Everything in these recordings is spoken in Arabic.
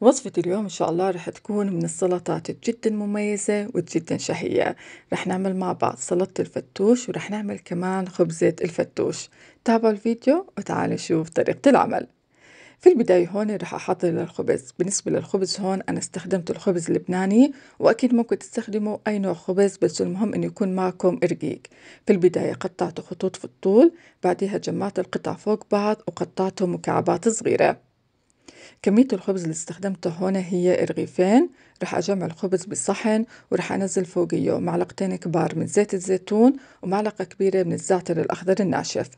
وصفة اليوم إن شاء الله رح تكون من السلطات جدا مميزة وجدا شهية رح نعمل مع بعض سلطة الفتوش ورح نعمل كمان خبزة الفتوش تابعوا الفيديو وتعالوا شوف طريقة العمل في البداية هون رح أحضر الخبز بالنسبة للخبز هون أنا استخدمت الخبز اللبناني وأكيد ممكن تستخدموا أي نوع خبز بس المهم أن يكون معكم رقيق في البداية قطعت خطوط في الطول بعدها جمعت القطع فوق بعض وقطعته مكعبات صغيرة كمية الخبز اللي استخدمته هون هي رغيفين رح أجمع الخبز بالصحن ورح أنزل فوقيه معلقتين كبار من زيت الزيتون ومعلقة كبيرة من الزعتر الأخضر الناشف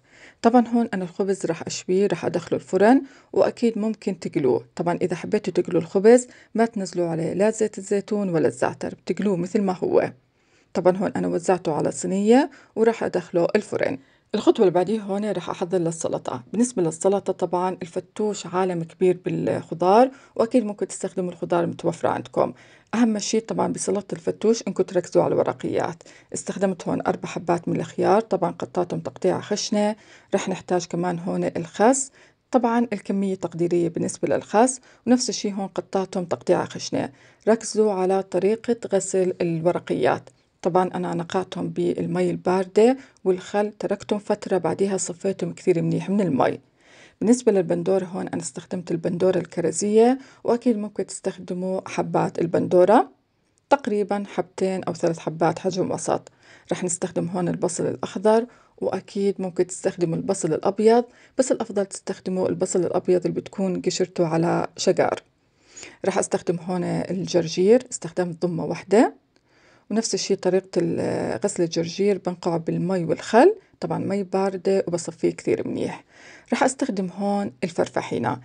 طبعا هون أنا الخبز رح أشويه رح أدخله الفرن وأكيد ممكن تقلوه طبعا إذا حبيتوا تقلوا الخبز ما تنزلوا عليه لا زيت الزيتون ولا الزعتر بتقلوه مثل ما هو طبعا هون أنا وزعته على صينية وراح أدخله الفرن الخطوة اللي بعديها هون راح أحضر للسلطة بالنسبة للسلطة طبعا الفتوش عالم كبير بالخضار وأكيد ممكن تستخدموا الخضار المتوفرة عندكم أهم شيء طبعا بسلطة الفتوش إنكم تركزوا على الورقيات استخدمت هون أربع حبات من الخيار طبعا قطعتهم تقطيعة خشنة رح نحتاج كمان هون الخس طبعا الكمية تقديرية بالنسبة للخس ونفس الشي هون قطعتهم تقطيعة خشنة ركزوا على طريقة غسل الورقيات طبعا أنا نقعتهم بالمي الباردة والخل تركتهم فترة بعديها صفيتهم كثير منيح من المي بالنسبة للبندورة هون أنا استخدمت البندورة الكرزية وأكيد ممكن تستخدموا حبات البندورة تقريبا حبتين أو ثلاث حبات حجم وسط رح نستخدم هون البصل الأخضر وأكيد ممكن تستخدموا البصل الأبيض بس الأفضل تستخدموا البصل الأبيض اللي بتكون قشرته على شجار رح استخدم هون الجرجير استخدمت ضمة واحدة ونفس الشيء طريقة غسل الجرجير بنقعه بالمي والخل طبعا مي باردة وبصفيه كثير منيح رح استخدم هون الفرفحينة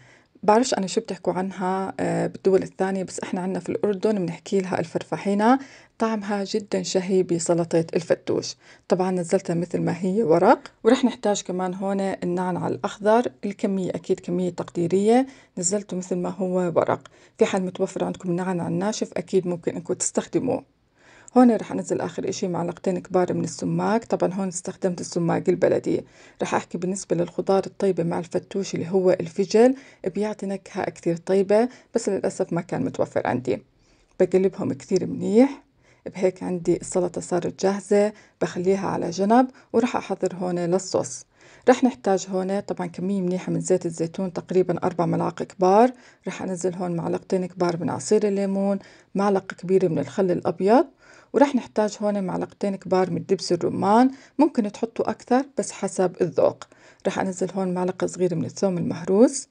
بعرفش أنا شو بتحكوا عنها آه، بالدول الثانية بس إحنا عنا في الأردن بنحكي لها الفرفحينة طعمها جدا شهي بسلطة الفتوش طبعا نزلتها مثل ما هي ورق ورح نحتاج كمان هون النعنع الأخضر الكمية أكيد كمية تقديرية نزلته مثل ما هو ورق في حال متوفر عندكم النعنع الناشف أكيد ممكن أنكم تستخدموه هون رح انزل اخر اشي معلقتين كبار من السماق طبعا هون استخدمت السماق البلدي رح احكي بالنسبة للخضار الطيبة مع الفتوش اللي هو الفجل بيعطي نكهة كتير طيبة بس للأسف ما كان متوفر عندي بقلبهم كتير منيح بهيك عندي السلطة صارت جاهزة بخليها على جنب ورح أحضر هون للصوص رح نحتاج هون طبعا كمية منيحة من زيت الزيتون تقريبا أربع ملاعق كبار رح أنزل هون معلقتين كبار من عصير الليمون معلقة كبيرة من الخل الأبيض ورح نحتاج هون معلقتين كبار من دبس الرمان ممكن تحطوا أكثر بس حسب الذوق رح أنزل هون معلقة صغيرة من الثوم المهروس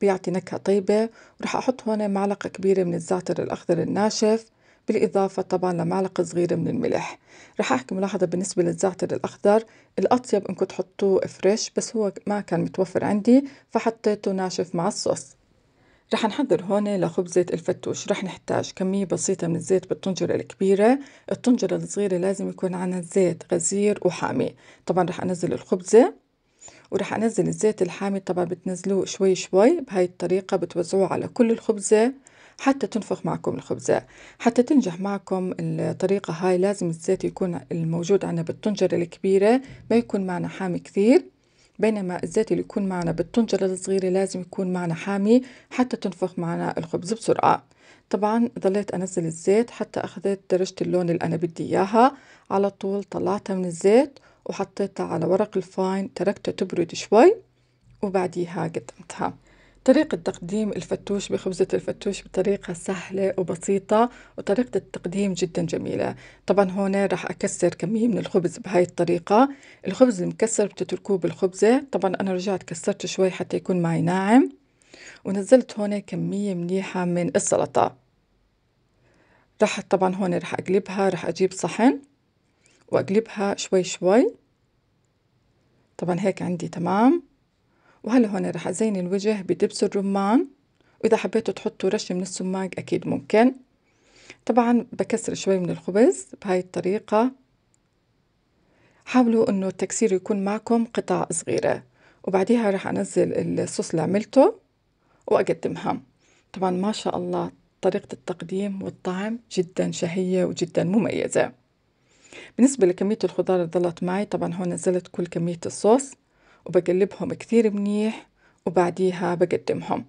بيعطي نكهة طيبة ورح أحط هون معلقة كبيرة من الزعتر الأخضر الناشف بالإضافة طبعا لمعلقة صغيرة من الملح رح أحكي ملاحظة بالنسبة للزعتر الأخضر الأطيب إنكم تحطوه فريش بس هو ما كان متوفر عندي فحطيته ناشف مع الصوص رح نحضر هون لخبزة الفتوش رح نحتاج كمية بسيطة من الزيت بالطنجرة الكبيرة الطنجرة الصغيرة لازم يكون عنا زيت غزير وحامي طبعا رح أنزل الخبزة ورح أنزل الزيت الحامي طبعا بتنزلوه شوي شوي بهاي الطريقة بتوزعوه على كل الخبزة حتى تنفخ معكم الخبزة حتى تنجح معكم الطريقة هاي لازم الزيت يكون الموجود عنا بالطنجرة الكبيرة ما يكون معنا حامي كثير بينما الزيت اللي يكون معنا بالطنجرة الصغيرة لازم يكون معنا حامي حتى تنفخ معنا الخبز بسرعة طبعا ضليت أنزل الزيت حتى أخذت درجة اللون اللي أنا بدي إياها على طول طلعتها من الزيت وحطيتها على ورق الفاين تركتها تبرد شوي وبعديها قدمتها طريقة تقديم الفتوش بخبزة الفتوش بطريقة سهلة وبسيطة وطريقة التقديم جدا جميلة طبعا هون راح أكسر كمية من الخبز بهاي الطريقة الخبز المكسر بتتركوه بالخبزة طبعا أنا رجعت كسرت شوي حتى يكون معي ناعم ونزلت هون كمية منيحة من السلطة راح طبعا هون راح أقلبها راح أجيب صحن وأقلبها شوي شوي طبعا هيك عندي تمام وهلا هون رح أزين الوجه بدبس الرمان وإذا حبيتوا تحطوا رشة من السماق أكيد ممكن طبعا بكسر شوي من الخبز بهاي الطريقة حاولوا إنه التكسير يكون معكم قطع صغيرة وبعديها رح أنزل الصوص اللي عملته وأقدمها طبعا ما شاء الله طريقة التقديم والطعم جدا شهية وجدا مميزة بالنسبة لكمية الخضار اللي ضلت معي طبعا هون نزلت كل كمية الصوص وبقلبهم كتير منيح وبعديها بقدمهم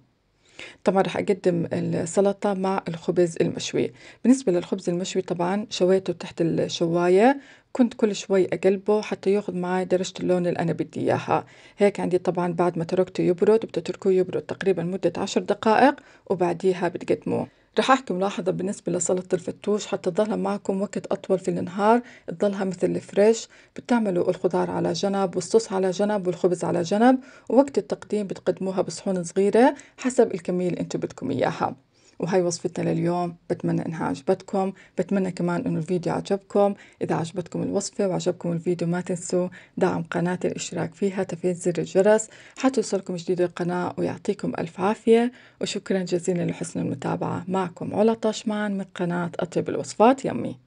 طبعا رح أقدم السلطة مع الخبز المشوي بالنسبة للخبز المشوي طبعا شويته تحت الشواية كنت كل شوي أقلبه حتى ياخذ معي درجة اللون اللي أنا بدي إياها هيك عندي طبعا بعد ما تركته يبرد بتتركوه يبرد تقريبا مدة عشر دقائق وبعديها بتقدموه رح أحكي ملاحظة بالنسبة لسلطة الفتوش حتى تضلها معكم وقت أطول في النهار تضلها مثل الفريش بتعملوا الخضار على جنب والصوص على جنب والخبز على جنب ووقت التقديم بتقدموها بصحون صغيرة حسب الكمية اللي انتو بدكم إياها. وهي وصفتنا لليوم بتمنى انها عجبتكم بتمنى كمان انه الفيديو عجبكم اذا عجبتكم الوصفة وعجبكم الفيديو ما تنسوا دعم قناتي الاشتراك فيها تفعيل زر الجرس حتى يوصلكم جديد القناة ويعطيكم الف عافية وشكرا جزيلا لحسن المتابعة معكم علا طشمان من قناة اطيب الوصفات يمي